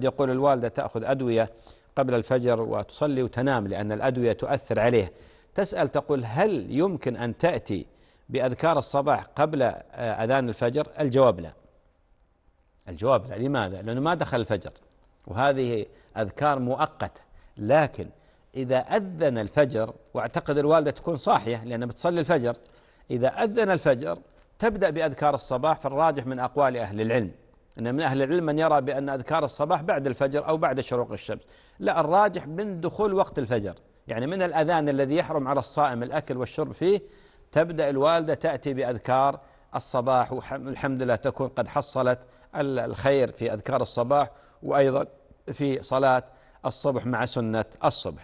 يقول الوالدة تأخذ أدوية قبل الفجر وتصلي وتنام لأن الأدوية تؤثر عليه تسأل تقول هل يمكن أن تأتي بأذكار الصباح قبل آه، أذان الفجر الجواب لا الجواب لا لماذا؟ لأنه ما دخل الفجر وهذه أذكار مؤقتة لكن إذا أذن الفجر وأعتقد الوالدة تكون صاحية لأنها بتصلي الفجر إذا أذن الفجر تبدأ بأذكار الصباح فالراجح من أقوال أهل العلم أن من أهل العلم من يرى بأن أذكار الصباح بعد الفجر أو بعد شروق الشمس لا الراجح من دخول وقت الفجر يعني من الأذان الذي يحرم على الصائم الأكل والشرب فيه تبدأ الوالدة تأتي بأذكار الصباح والحمد لله تكون قد حصلت الخير في أذكار الصباح وأيضا في صلاة الصبح مع سنة الصبح